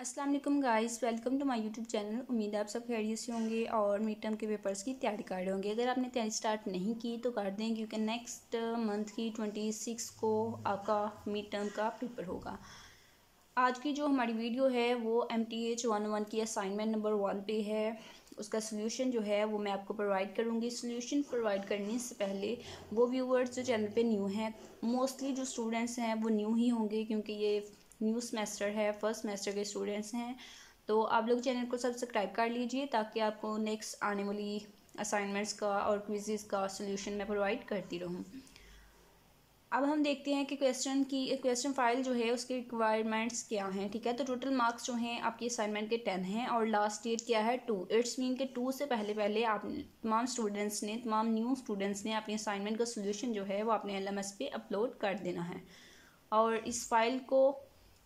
अस्सलाम वालेकुम guys welcome to my YouTube channel उम्मीद है आप सब खैरियत से होंगे और मिड टर्म के पेपर्स की तैयारी कर रहे होंगे अगर आपने तैयारी स्टार्ट नहीं की तो कर दें क्योंकि नेक्स्ट मंथ की ट्वेंटी सिक्स को आपका मिड टर्म का पेपर होगा आज की जो हमारी वीडियो है वो M T H one one की असाइनमेंट नंबर वन पे है उसका सोल्यूशन जो है वो मैं आपको प्रोवाइड करूँगी सोल्यूशन प्रोवाइड करने से पहले वो व्यूवर्स जो चैनल पे न्यू हैं मोस्टली जो स्टूडेंट्स हैं वो न्यू ही होंगे क्योंकि ये न्यू सेमेस्टर है फर्स्ट सेमेस्टर के स्टूडेंट्स हैं तो आप लोग चैनल को सब्सक्राइब कर लीजिए ताकि आपको नेक्स्ट आने वाली असाइनमेंट्स का और क्विजेज का सोल्यूशन मैं प्रोवाइड करती रहूँ अब हम देखते हैं कि क्वेश्चन की क्वेश्चन फाइल जो है उसके रिक्वायरमेंट्स क्या हैं ठीक है तो टोटल मार्क्स जो हैं आपकी असाइनमेंट के टेन हैं और लास्ट डेट क्या है टू इट्स मीन के टू से पहले पहले आप तमाम स्टूडेंट्स ने तमाम न्यू स्टूडेंट्स ने अपनी असाइनमेंट का सोल्यूशन जो है वो अपने एल पे अपलोड कर देना है और इस फाइल को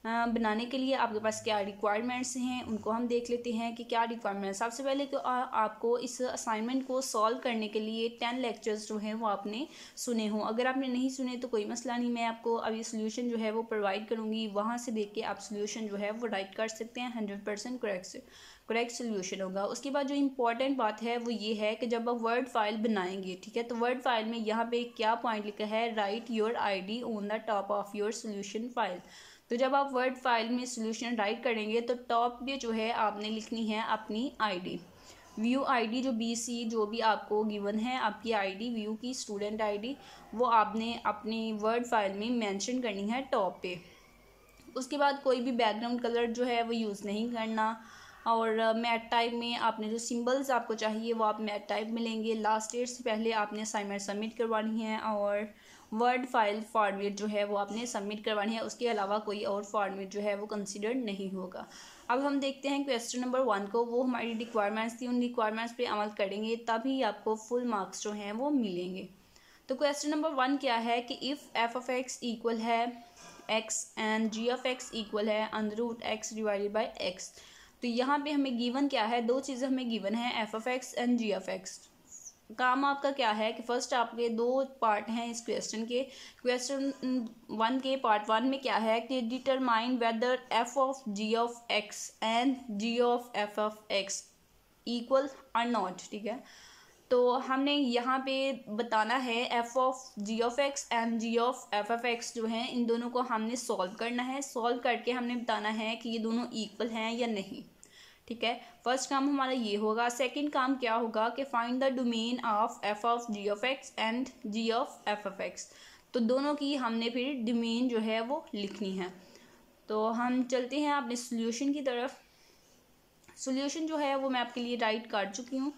बनाने के लिए आपके पास क्या रिक्वायरमेंट्स हैं उनको हम देख लेते हैं कि क्या रिक्वायरमेंट्स सबसे पहले तो आ, आपको इस असाइनमेंट को सॉल्व करने के लिए टेन लेक्चर्स जो हैं वो आपने सुने हों अगर आपने नहीं सुने तो कोई मसला नहीं मैं आपको अभी सोल्यूशन जो है वो प्रोवाइड करूँगी वहाँ से देख के आप सोल्यूशन जो है वो राइट कर सकते हैं hundred percent correct correct solution होगा उसके बाद जो इंपॉर्टेंट बात है वो ये है कि जब आप वर्ड फाइल बनाएंगे ठीक है तो वर्ड फाइल में यहाँ पे क्या पॉइंट लिखा है write your ID on the top of your solution file तो जब आप वर्ड फाइल में सोल्यूशन राइट करेंगे तो टॉप पे जो है आपने लिखनी है अपनी आईडी व्यू आईडी जो बी सी जो भी आपको गिवन है आपकी आईडी व्यू की स्टूडेंट आईडी वो आपने अपनी वर्ड फाइल में मेंशन करनी है टॉप पे उसके बाद कोई भी बैकग्राउंड कलर जो है वो यूज़ नहीं करना और मैट टाइप में आपने जो सिंबल्स आपको चाहिए वो आप मैट टाइप में लेंगे लास्ट डेट से पहले आपने असाइनमेंट सबमिट करवानी है और वर्ड फाइल फॉर्मेट जो है वो आपने सबमिट करवानी है उसके अलावा कोई और फॉर्मेट जो है वो कंसिडर नहीं होगा अब हम देखते हैं क्वेश्चन नंबर वन को वो हमारी रिक्वायरमेंट्स थी उन रिक्वायरमेंट्स पर अमल करेंगे तभी आपको फुल मार्क्स जो हैं वो मिलेंगे तो क्वेश्चन नंबर वन क्या है कि if F of X equal है X and G of X equal है under root root X divided by X तो यहाँ पे हमें गिवन क्या है दो चीज़ें हमें गिवन है F of X and G of X काम आपका क्या है कि फर्स्ट आपके दो पार्ट हैं इस क्वेश्चन के क्वेश्चन वन के पार्ट वन में क्या है कि determine whether F of G of X and G of F of X equal or not ठीक है तो हमने यहाँ पे बताना है F of G of X and G of F F X जो है इन दोनों को हमने सॉल्व करना है सॉल्व करके हमने बताना है कि ये दोनों इक्वल हैं या नहीं ठीक है फर्स्ट काम हमारा ये होगा सेकंड काम क्या होगा कि find the domain of F of G of X and G of F of X तो दोनों की हमने फिर डोमेन जो है वो लिखनी है तो हम चलते हैं अपने सोल्यूशन की तरफ सोल्यूशन जो है वो मैं आपके लिए राइट कर चुकी हूँ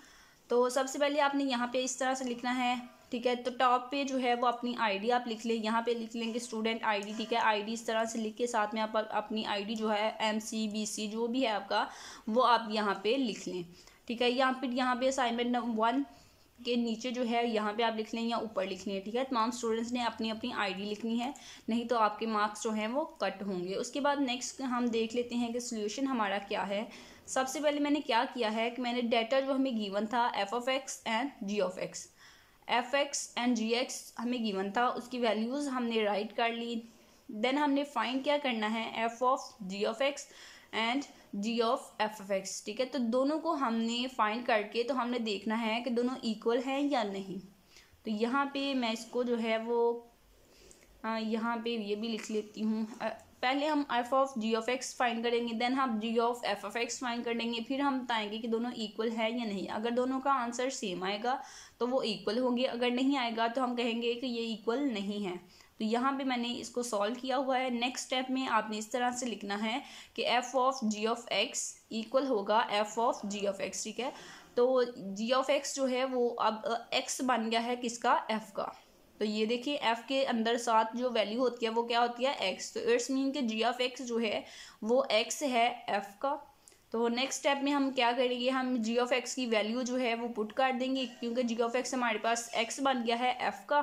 तो सबसे पहले आपने यहाँ पे इस तरह से लिखना है ठीक है तो टॉप पे जो है वो अपनी आईडी आप लिख लें यहाँ पे लिख लेंगे स्टूडेंट आईडी ठीक है आईडी इस तरह से लिख के साथ में आप अपनी आईडी जो है एम सी बी सी जो भी है आपका वो आप यहाँ पे लिख लें ठीक है यहाँ पर यहाँ पे असाइनमेंट नंबर वन के नीचे जो है यहाँ पे आप लिख लें या ऊपर लिख लें ठीक है तमाम स्टूडेंट्स ने अपनी अपनी आईडी लिखनी है नहीं तो आपके मार्क्स जो हैं वो कट होंगे उसके बाद नेक्स्ट हम देख लेते हैं कि सोल्यूशन हमारा क्या है सबसे पहले मैंने क्या किया है कि मैंने डेटा जो हमें गिवन था F of X and G of X F X and G X हमें गिवन था उसकी वैल्यूज़ हमने राइट कर ली देन हमने फाइंड क्या करना है F of G of X and G of F F X ठीक है तो दोनों को हमने फाइंड करके तो हमने देखना है कि दोनों इक्वल हैं या नहीं तो यहाँ पे मैं इसको जो है वो हाँ, यहाँ पे ये भी लिख लेती हूँ पहले हम F of G of X find करेंगे देन हम G of F of X find कर देंगे फिर हम बताएंगे कि दोनों इक्वल है या नहीं अगर दोनों का आंसर सेम आएगा तो वो इक्वल होंगे अगर नहीं आएगा तो हम कहेंगे कि ये इक्वल नहीं है तो यहाँ पे मैंने इसको सॉल्व किया हुआ है नेक्स्ट स्टेप में आपने इस तरह से लिखना है कि F of G of X equal होगा F of G of X ठीक है तो जी ऑफ एक्स जो है वो अब एक्स बन गया है किसका एफ़ का तो ये देखिए एफ के अंदर साथ जो वैल्यू होती है वो क्या होती है एक्स तो इट्स मीन के जी ऑफ एक्स जो है वो एक्स है एफ का तो नेक्स्ट स्टेप में हम क्या करेंगे हम जी ऑफ एक्स की वैल्यू जो है वो पुट कर देंगे क्योंकि जी ऑफ एक्स हमारे पास एक्स बन गया है एफ़ का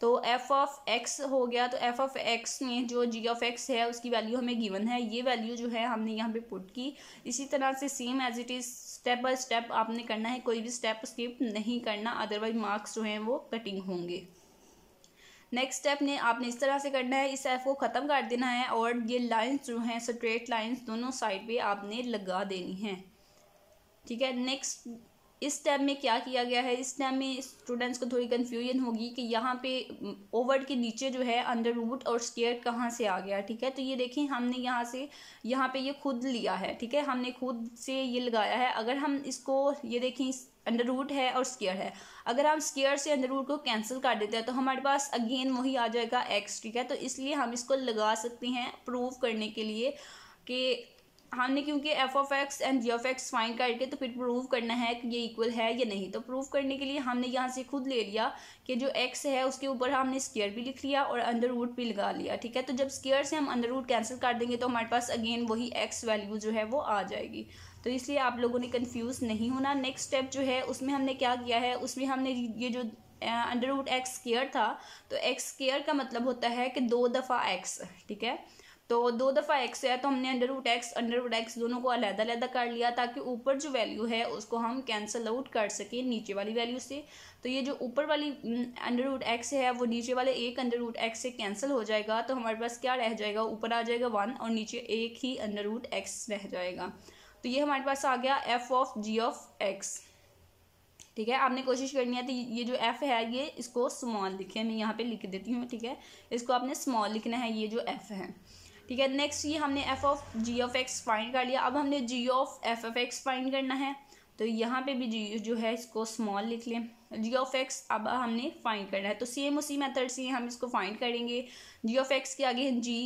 तो एफ़ ऑफ एक्स हो गया तो एफ़ ऑफ एक्स में जो जी ऑफ एक्स है उसकी वैल्यू हमें गिवन है ये वैल्यू जो है हमने यहाँ पे पुट की इसी तरह से same as it is step by step आपने करना है कोई भी स्टेप स्किप नहीं करना अदरवाइज मार्क्स जो हैं वो कटिंग होंगे नेक्स्ट स्टेप ने आपने इस तरह से करना है इस एफ को ख़त्म कर देना है और ये लाइन्स जो हैं स्ट्रेट लाइंस दोनों साइड पे आपने लगा देनी है ठीक है नेक्स्ट इस टैब में क्या किया गया है इस टैब में स्टूडेंट्स को थोड़ी कन्फ्यूजन होगी कि यहाँ पे ओवर के नीचे जो है अंडर रूट और स्केयर कहाँ से आ गया ठीक है तो ये देखें हमने यहाँ से यहाँ पे ये खुद लिया है ठीक है हमने खुद से ये लगाया है अगर हम इसको ये देखें अंडर रूट है और स्केयर है अगर हम स्केयर से अंडर रूट को कैंसिल कर देते हैं तो हमारे पास अगेन वही आ जाएगा एक्स ठीक है तो इसलिए हम इसको लगा सकते हैं प्रूव करने के लिए कि हमने क्योंकि F of X and G of X find करके तो फिर प्रूव करना है कि ये इक्वल है या नहीं तो प्रूव करने के लिए हमने यहाँ से खुद ले लिया कि जो एक्स है उसके ऊपर हमने स्केयर भी लिख लिया और अंडर रूट भी लगा लिया ठीक है तो जब स्केयर से हम अंडर रूट कैंसिल कर देंगे तो हमारे पास अगेन वही एक्स वैल्यू जो है वो आ जाएगी तो इसलिए आप लोगों ने कन्फ्यूज़ नहीं होना नेक्स्ट स्टेप जो है उसमें हमने क्या किया है उसमें हमने ये जो अंडर रूट एक्स स्केयर था तो एक्स स्केयर का मतलब होता है कि दो दफ़ा एक्स ठीक है तो दो दफ़ा एक्स है तो हमने under root X under root X दोनों को अलहदा अलहदा कर लिया ताकि ऊपर जो वैल्यू है उसको हम कैंसिल आउट कर सकें नीचे वाली वैल्यू से तो ये जो ऊपर वाली अंडर रूट एक्स है वो नीचे वाले एक अंडर रूट एक्स से कैंसिल हो जाएगा तो हमारे पास क्या रह जाएगा ऊपर आ जाएगा वन और नीचे एक ही अंडर रूट एक्स रह जाएगा तो ये हमारे पास आ गया F of G of X ठीक है आपने कोशिश करनी है तो ये जो एफ़ है ये इसको स्मॉल लिखे मैं यहाँ पे लिख देती हूँ ठीक है इसको आपने स्मॉल लिखना है ये जो एफ़ है ठीक है नेक्स्ट ये हमने F of G of X find कर लिया अब हमने G of F of X find करना है तो यहाँ पे भी जी जो है इसको स्मॉल लिख लें जी ऑफ एक्स अब हमने फाइंड करना है तो सेम उसी मेथड से हम इसको फाइंड करेंगे जी ऑफ एक्स के आगे G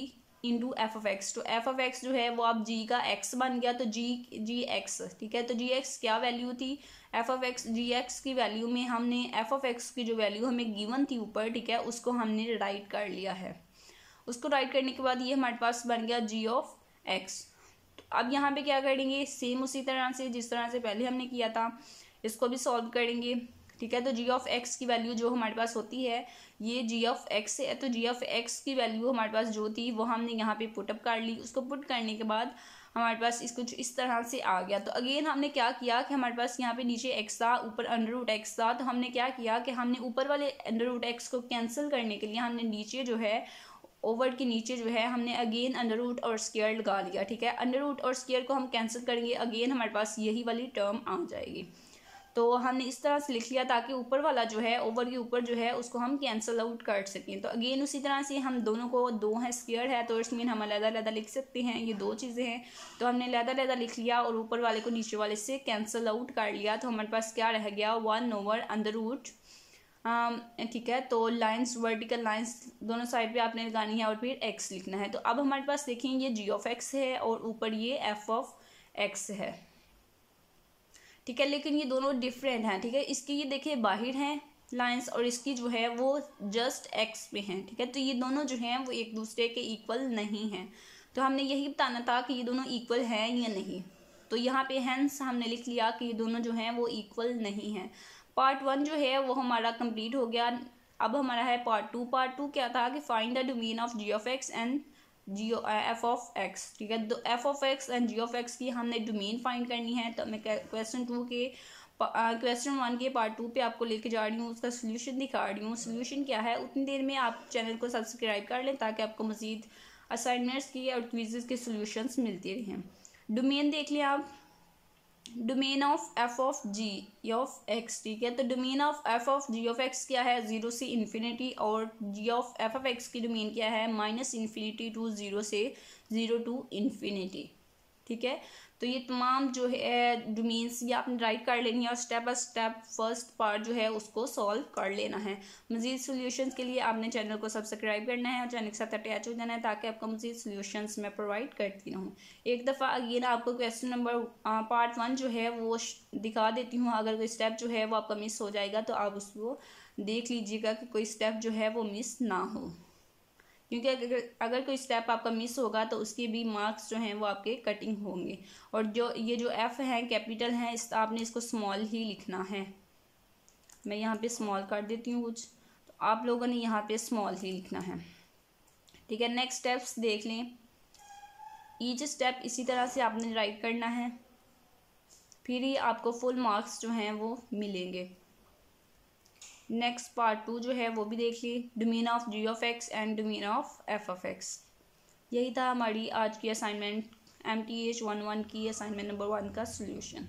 into F of X तो एफ ऑफ एक्स जो है वो अब जी का एक्स बन गया तो जी जी एक्स ठीक है तो जी एक्स क्या वैल्यू थी F of X G X की वैल्यू में हमने एफ ऑफ एक्स की जो वैल्यू हमें गिवन थी ऊपर ठीक है उसको हमने राइट कर लिया है उसको राइट करने के बाद ये हमारे पास बन गया जी ऑफ एक्स तो अब यहाँ पे क्या करेंगे सेम उसी तरह से जिस तरह से पहले हमने किया था इसको भी सॉल्व करेंगे ठीक है तो जी ऑफ एक्स की वैल्यू जो हमारे पास होती है ये जी ऑफ एक्स है तो जी ऑफ एक्स की वैल्यू हमारे पास जो थी वो हमने यहाँ पे पुटअप कर ली उसको पुट करने के बाद हमारे पास इस कुछ इस तरह से आ गया तो अगेन हमने क्या किया कि हमारे पास यहाँ पे नीचे एक्स था ऊपर अंडर रूट एक्स था तो हमने क्या किया कि हमने ऊपर वाले अंडर रूट एक्स को कैंसिल करने के लिए हमने नीचे जो है ओवर के नीचे जो है हमने अगेन अंडर रूट और स्केयर लगा लिया ठीक है अंडर रूट और स्केयर को हम कैंसिल करेंगे अगेन हमारे पास यही वाली टर्म आ जाएगी तो हमने इस तरह से लिख लिया ताकि ऊपर वाला जो है ओवर के ऊपर जो है उसको हम कैंसिल आउट कर सकें तो अगेन उसी तरह से हम दोनों को दो हैं स्केयर है तो इसमें हम अलहदा अलहदा लिख सकते हैं ये दो चीज़ें हैं तो हमने अलहदा अलहदा लिख लिया और ऊपर वाले को नीचे वाले से कैंसिल आउट कर लिया तो हमारे पास क्या रह गया one over under root Um, ठीक है तो लाइंस वर्टिकल लाइंस दोनों साइड पे आपने लगानी है और फिर एक्स लिखना है तो अब हमारे पास देखें ये जी ऑफ एक्स है और ऊपर ये एफ ऑफ एक्स है ठीक है लेकिन ये दोनों डिफरेंट हैं ठीक है इसकी ये देखिए बाहर हैं लाइंस और इसकी जो है वो जस्ट एक्स पे हैं ठीक है तो ये दोनों जो हैं वो एक दूसरे के इक्वल नहीं हैं तो हमने यही बताना था कि ये दोनों इक्वल हैं या नहीं तो यहाँ पे हैंस हमने लिख लिया कि ये दोनों जो हैं वो इक्वल नहीं हैं पार्ट वन जो है वो हमारा कंप्लीट हो गया अब हमारा है पार्ट टू पार्ट टू क्या था कि find the domain of G of X and G F of X ठीक है F of X and G of X की हमने डोमेन फाइंड करनी है तो मैं क्वेश्चन टू के क्वेश्चन वन uh, के पार्ट टू पे आपको लेके जा रही हूँ उसका सोल्यूशन दिखा रही हूँ सोल्यूशन क्या है उतनी देर में आप चैनल को सब्सक्राइब कर लें ताकि आपको मज़ीद असाइनमेंट्स की और क्विजेज के सोल्यूशन मिलते रहें डोमेन देख लें आप domain of F of G of X ठीक है तो domain of F of G of X क्या है जीरो से इन्फिनिटी और G of F of X की डोमेन क्या है माइनस इन्फिनिटी टू जीरो से जीरो टू इन्फिनिटी ठीक है तो ये तमाम जो है डोमेन्स ये आपने राइट कर लेनी है और step by step first part जो है उसको सॉल्व कर लेना है मज़ीद सोल्यूशन के लिए आपने चैनल को सब्सक्राइब करना है और चैनल के साथ अटैच हो जाना है ताकि आपको मज़ीद सोल्यूशंस मैं प्रोवाइड करती रहूँ एक दफ़ा अगेन आपको क्वेश्चन नंबर पार्ट वन जो है वो दिखा देती हूँ अगर कोई स्टेप जो है वो आपका मिस हो जाएगा तो आप उसको देख लीजिएगा कि कोई स्टेप जो है वो मिस ना हो क्योंकि अगर अगर कोई स्टेप आपका मिस होगा तो उसके भी मार्क्स जो हैं वो आपके कटिंग होंगे और जो ये जो एफ़ है कैपिटल है इस आपने इसको स्मॉल ही लिखना है मैं यहाँ पे स्मॉल कर देती हूँ कुछ तो आप लोगों ने यहाँ पे स्मॉल ही लिखना है ठीक है नेक्स्ट स्टेप्स देख लें ईच स्टेप इसी तरह से आपने राइट करना है फिर ही आपको फुल मार्क्स जो हैं वो मिलेंगे नेक्स्ट पार्ट टू जो है वो भी देख ली domain of G of X and domain of F of X यही था हमारी आज की assignment M T H one one की असाइनमेंट नंबर वन का सोल्यूशन